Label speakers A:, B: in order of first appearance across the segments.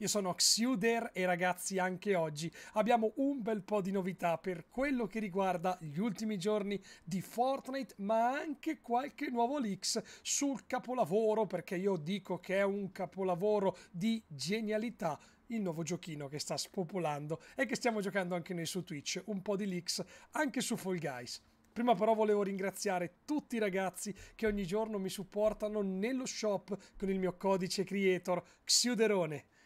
A: Io sono Xuder e ragazzi anche oggi abbiamo un bel po' di novità per quello che riguarda gli ultimi giorni di Fortnite ma anche qualche nuovo leaks sul capolavoro perché io dico che è un capolavoro di genialità il nuovo giochino che sta spopolando e che stiamo giocando anche noi su Twitch, un po' di leaks anche su Fall Guys. Prima però volevo ringraziare tutti i ragazzi che ogni giorno mi supportano nello shop con il mio codice creator Xiuderone.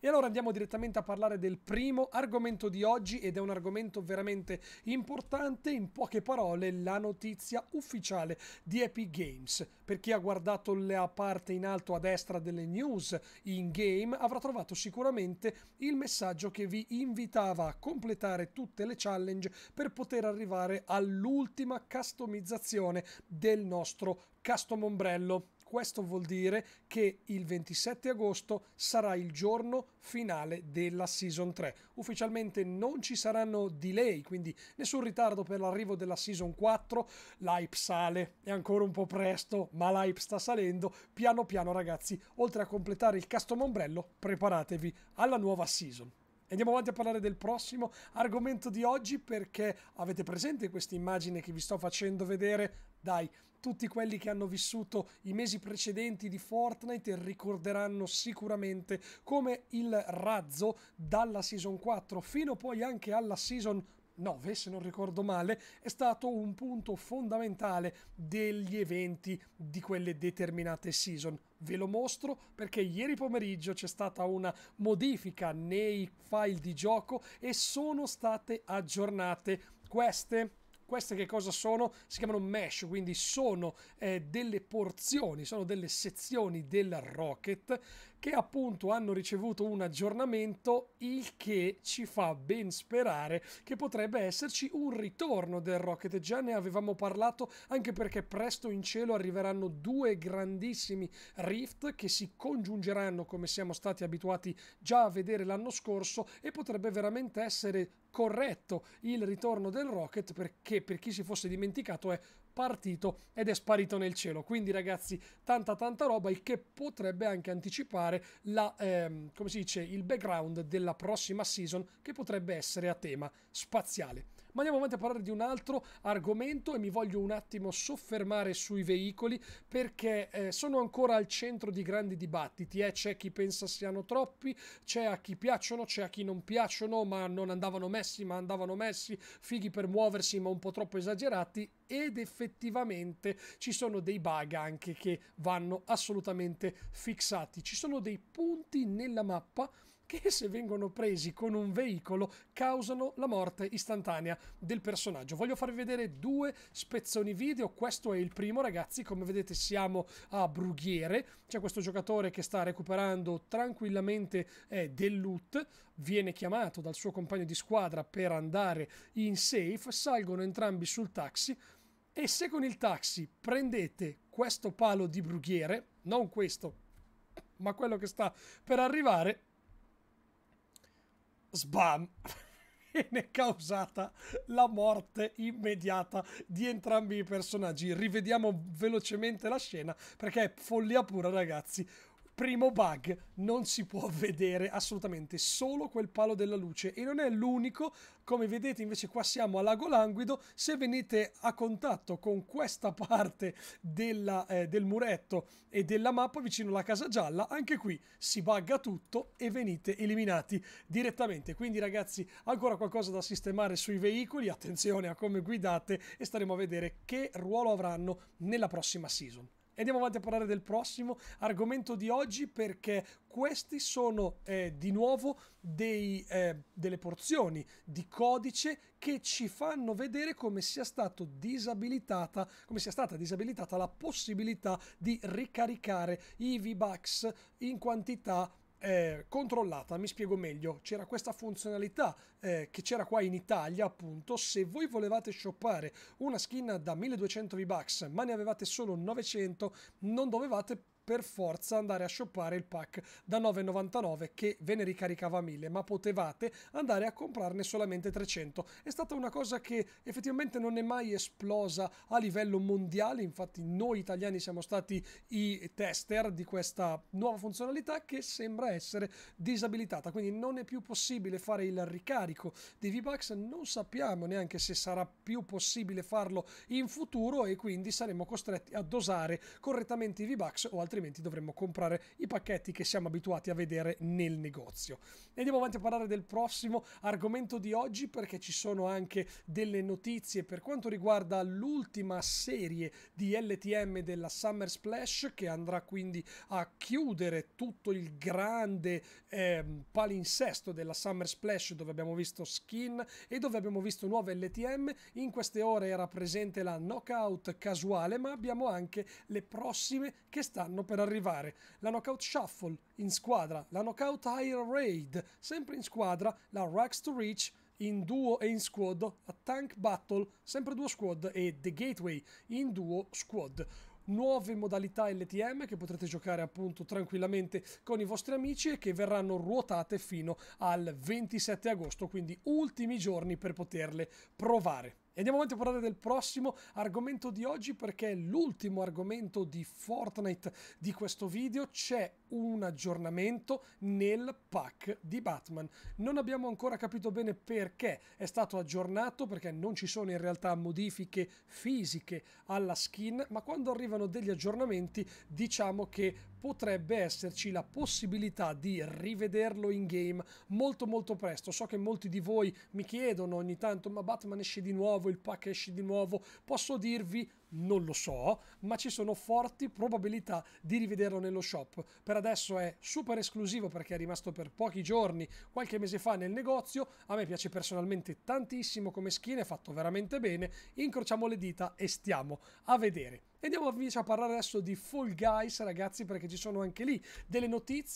A: E allora andiamo direttamente a parlare del primo argomento di oggi ed è un argomento veramente importante, in poche parole la notizia ufficiale di Epic Games. Per chi ha guardato la parte in alto a destra delle news in game avrà trovato sicuramente il messaggio che vi invitava a completare tutte le challenge per poter arrivare all'ultima customizzazione del nostro custom ombrello. Questo vuol dire che il 27 agosto sarà il giorno finale della Season 3. Ufficialmente non ci saranno delay, quindi nessun ritardo per l'arrivo della Season 4. L'hype sale, è ancora un po' presto, ma l'hype sta salendo. Piano piano ragazzi, oltre a completare il custom ombrello, preparatevi alla nuova Season. Andiamo avanti a parlare del prossimo argomento di oggi perché avete presente questa immagine che vi sto facendo vedere? Dai, tutti quelli che hanno vissuto i mesi precedenti di Fortnite ricorderanno sicuramente come il razzo dalla Season 4 fino poi anche alla Season 5 9, se non ricordo male, è stato un punto fondamentale degli eventi di quelle determinate season. Ve lo mostro perché ieri pomeriggio c'è stata una modifica nei file di gioco e sono state aggiornate queste queste che cosa sono? Si chiamano mesh, quindi sono eh, delle porzioni, sono delle sezioni del rocket che appunto hanno ricevuto un aggiornamento, il che ci fa ben sperare che potrebbe esserci un ritorno del Rocket. Già ne avevamo parlato anche perché presto in cielo arriveranno due grandissimi rift che si congiungeranno come siamo stati abituati già a vedere l'anno scorso e potrebbe veramente essere corretto il ritorno del Rocket perché per chi si fosse dimenticato è partito ed è sparito nel cielo. Quindi ragazzi, tanta tanta roba, il che potrebbe anche anticipare la, ehm, come si dice, il background della prossima season che potrebbe essere a tema spaziale. Ma andiamo avanti a parlare di un altro argomento e mi voglio un attimo soffermare sui veicoli perché eh, sono ancora al centro di grandi dibattiti. Eh. C'è chi pensa siano troppi, c'è a chi piacciono, c'è a chi non piacciono, ma non andavano messi, ma andavano messi, fighi per muoversi, ma un po' troppo esagerati ed effettivamente ci sono dei bug anche che vanno assolutamente fissati. Ci sono dei punti nella mappa che se vengono presi con un veicolo causano la morte istantanea del personaggio. Voglio farvi vedere due spezzoni video, questo è il primo ragazzi, come vedete siamo a Brughiere, c'è questo giocatore che sta recuperando tranquillamente eh, del loot, viene chiamato dal suo compagno di squadra per andare in safe, salgono entrambi sul taxi e se con il taxi prendete questo palo di brughiere, non questo, ma quello che sta per arrivare, sbam! viene causata la morte immediata di entrambi i personaggi. Rivediamo velocemente la scena perché è follia pura, ragazzi. Primo bug, non si può vedere assolutamente solo quel palo della luce e non è l'unico, come vedete invece qua siamo a Lago Languido, se venite a contatto con questa parte della, eh, del muretto e della mappa vicino alla Casa Gialla, anche qui si bugga tutto e venite eliminati direttamente. Quindi ragazzi ancora qualcosa da sistemare sui veicoli, attenzione a come guidate e staremo a vedere che ruolo avranno nella prossima season andiamo avanti a parlare del prossimo argomento di oggi perché questi sono eh, di nuovo dei, eh, delle porzioni di codice che ci fanno vedere come sia, stato disabilitata, come sia stata disabilitata la possibilità di ricaricare i V-Bucks in quantità eh, controllata, mi spiego meglio, c'era questa funzionalità eh, che c'era qua in Italia appunto, se voi volevate shoppare una skin da 1200 V-Bucks ma ne avevate solo 900 non dovevate per forza andare a shoppare il pack da 9,99 che ve ne ricaricava 1000, ma potevate andare a comprarne solamente 300. È stata una cosa che effettivamente non è mai esplosa a livello mondiale, infatti noi italiani siamo stati i tester di questa nuova funzionalità che sembra essere disabilitata, quindi non è più possibile fare il ricarico di V-Bucks, non sappiamo neanche se sarà più possibile farlo in futuro e quindi saremo costretti a dosare correttamente i V-Bucks o altri altrimenti dovremmo comprare i pacchetti che siamo abituati a vedere nel negozio. Andiamo avanti a parlare del prossimo argomento di oggi perché ci sono anche delle notizie per quanto riguarda l'ultima serie di LTM della Summer Splash che andrà quindi a chiudere tutto il grande eh, palinsesto della Summer Splash dove abbiamo visto skin e dove abbiamo visto nuove LTM. In queste ore era presente la knockout casuale ma abbiamo anche le prossime che stanno per arrivare, la Knockout Shuffle in squadra, la Knockout Higher Raid sempre in squadra, la Rags to Reach in duo e in squad, la Tank Battle sempre duo squad e The Gateway in duo squad nuove modalità LTM che potrete giocare appunto tranquillamente con i vostri amici e che verranno ruotate fino al 27 agosto, quindi ultimi giorni per poterle provare. E andiamo avanti a parlare del prossimo argomento di oggi perché è l'ultimo argomento di Fortnite di questo video. C'è un aggiornamento nel pack di Batman. Non abbiamo ancora capito bene perché è stato aggiornato, perché non ci sono in realtà modifiche fisiche alla skin, ma quando arrivano degli aggiornamenti diciamo che potrebbe esserci la possibilità di rivederlo in game molto molto presto. So che molti di voi mi chiedono ogni tanto ma Batman esce di nuovo nuovo, il pack esce di nuovo, posso dirvi non lo so, ma ci sono forti probabilità di rivederlo nello shop. Per adesso è super esclusivo perché è rimasto per pochi giorni, qualche mese fa nel negozio. A me piace personalmente tantissimo come skin, è fatto veramente bene. Incrociamo le dita e stiamo a vedere. Andiamo invece a parlare adesso di Fall Guys, ragazzi, perché ci sono anche lì delle notizie.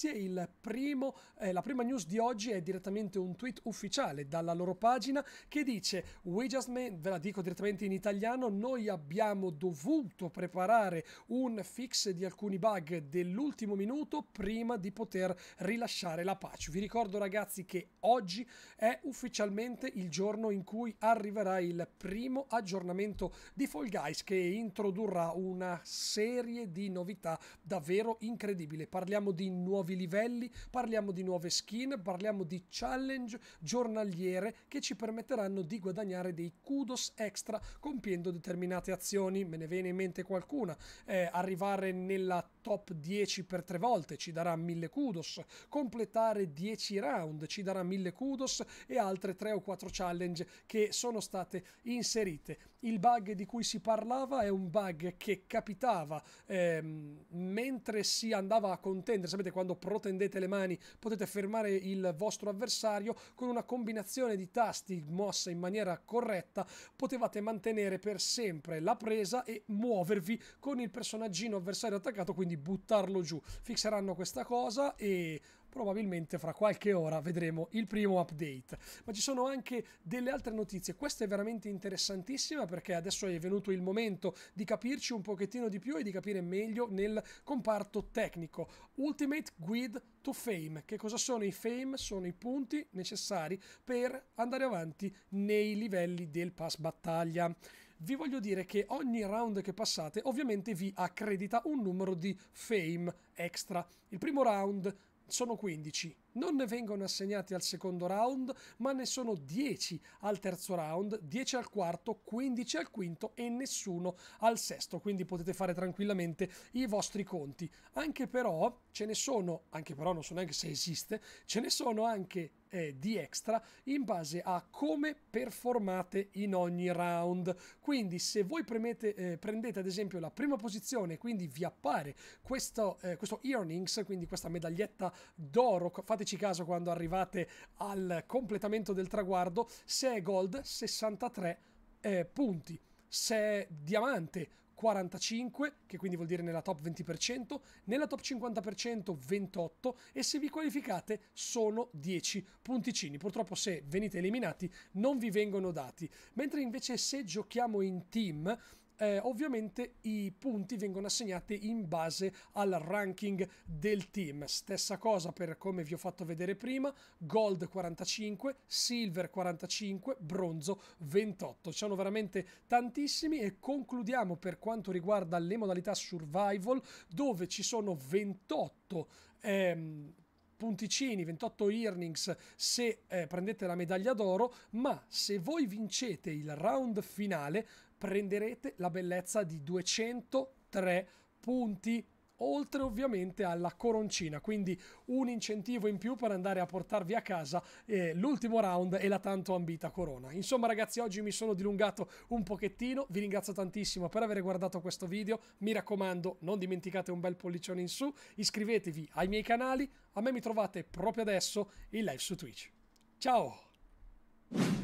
A: Primo, eh, la prima news di oggi è direttamente un tweet ufficiale dalla loro pagina che dice: We just made, ve la dico direttamente in italiano, noi abbiamo abbiamo dovuto preparare un fix di alcuni bug dell'ultimo minuto prima di poter rilasciare la patch. Vi ricordo ragazzi che oggi è ufficialmente il giorno in cui arriverà il primo aggiornamento di Fall Guys che introdurrà una serie di novità davvero incredibile. Parliamo di nuovi livelli, parliamo di nuove skin, parliamo di challenge giornaliere che ci permetteranno di guadagnare dei kudos extra compiendo determinate azioni me ne viene in mente qualcuna, eh, arrivare nella top 10 per tre volte ci darà 1000 kudos, completare 10 round ci darà 1000 kudos e altre 3 o 4 challenge che sono state inserite. Il bug di cui si parlava è un bug che capitava ehm, mentre si andava a contendere, sapete quando protendete le mani potete fermare il vostro avversario con una combinazione di tasti mossa in maniera corretta potevate mantenere per sempre la presa e muovervi con il personaggino avversario attaccato quindi quindi buttarlo giù. Fixeranno questa cosa e probabilmente fra qualche ora vedremo il primo update. Ma ci sono anche delle altre notizie, questa è veramente interessantissima perché adesso è venuto il momento di capirci un pochettino di più e di capire meglio nel comparto tecnico. Ultimate Guide to Fame, che cosa sono i fame? Sono i punti necessari per andare avanti nei livelli del pass battaglia vi voglio dire che ogni round che passate ovviamente vi accredita un numero di fame extra. Il primo round sono 15 non ne vengono assegnati al secondo round, ma ne sono 10 al terzo round, 10 al quarto, 15 al quinto e nessuno al sesto, quindi potete fare tranquillamente i vostri conti. Anche però ce ne sono, anche però non so neanche se esiste, ce ne sono anche eh, di extra in base a come performate in ogni round. Quindi se voi premete, eh, prendete ad esempio la prima posizione, quindi vi appare questo, eh, questo earnings, quindi questa medaglietta d'oro, fate fateci caso quando arrivate al completamento del traguardo, se è gold 63 eh, punti, se è diamante 45, che quindi vuol dire nella top 20%, nella top 50% 28 e se vi qualificate sono 10 punticini. Purtroppo se venite eliminati non vi vengono dati, mentre invece se giochiamo in team eh, ovviamente i punti vengono assegnati in base al ranking del team. Stessa cosa per come vi ho fatto vedere prima, gold 45, silver 45, bronzo 28. Ci hanno veramente tantissimi e concludiamo per quanto riguarda le modalità survival dove ci sono 28 ehm, punticini, 28 earnings se eh, prendete la medaglia d'oro, ma se voi vincete il round finale prenderete la bellezza di 203 punti oltre ovviamente alla coroncina, quindi un incentivo in più per andare a portarvi a casa eh, l'ultimo round e la tanto ambita corona. Insomma ragazzi oggi mi sono dilungato un pochettino, vi ringrazio tantissimo per aver guardato questo video, mi raccomando non dimenticate un bel pollicione in su, iscrivetevi ai miei canali, a me mi trovate proprio adesso in live su Twitch. Ciao!